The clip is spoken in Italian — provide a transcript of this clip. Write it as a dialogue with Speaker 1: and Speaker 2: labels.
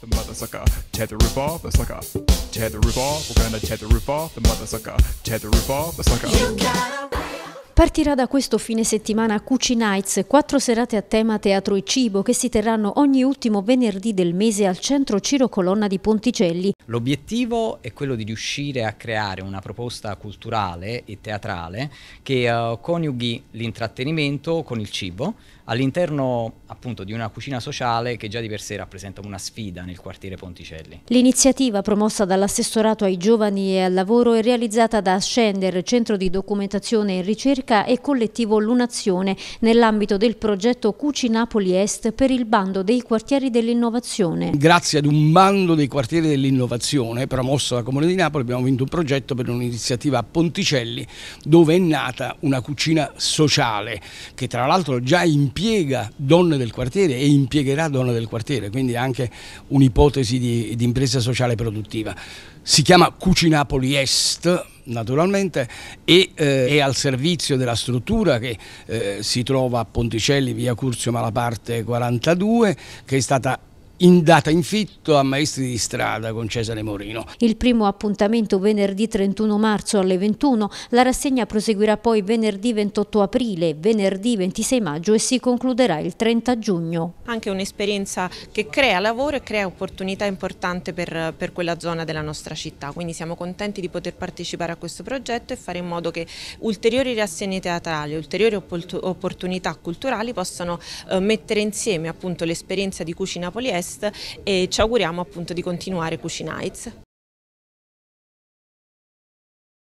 Speaker 1: the mother sucker. Tear the roof off the sucker. Tear the roof off. We're gonna tear the roof off the mother sucker. Tear the roof off the sucker. You gotta...
Speaker 2: Partirà da questo fine settimana Cucinites, quattro serate a tema teatro e cibo che si terranno ogni ultimo venerdì del mese al centro Ciro Colonna di Ponticelli.
Speaker 3: L'obiettivo è quello di riuscire a creare una proposta culturale e teatrale che eh, coniughi l'intrattenimento con il cibo all'interno appunto di una cucina sociale che già di per sé rappresenta una sfida nel quartiere Ponticelli.
Speaker 2: L'iniziativa promossa dall'assessorato ai giovani e al lavoro è realizzata da Ascender, centro di documentazione e ricerca e collettivo Lunazione nell'ambito del progetto Napoli Est per il bando dei quartieri dell'innovazione.
Speaker 4: Grazie ad un bando dei quartieri dell'innovazione innovazione promosso da Comune di Napoli, abbiamo vinto un progetto per un'iniziativa a Ponticelli dove è nata una cucina sociale che tra l'altro già impiega donne del quartiere e impiegherà donne del quartiere, quindi anche un'ipotesi di, di impresa sociale produttiva. Si chiama Cucinapoli Est, naturalmente e eh, è al servizio della struttura che eh, si trova a Ponticelli via Curzio Malaparte 42 che è stata in data in fitto a Maestri di Strada con Cesare Morino.
Speaker 2: Il primo appuntamento venerdì 31 marzo alle 21, la rassegna proseguirà poi venerdì 28 aprile, venerdì 26 maggio e si concluderà il 30 giugno.
Speaker 1: Anche un'esperienza che crea lavoro e crea opportunità importante per, per, quella zona della nostra città, quindi siamo contenti di poter partecipare a questo progetto e fare in modo che ulteriori rassegne teatrali, ulteriori opportunità culturali possano eh, mettere insieme l'esperienza di cucina poliese podcast e ci auguriamo appunto di continuare Cucinites.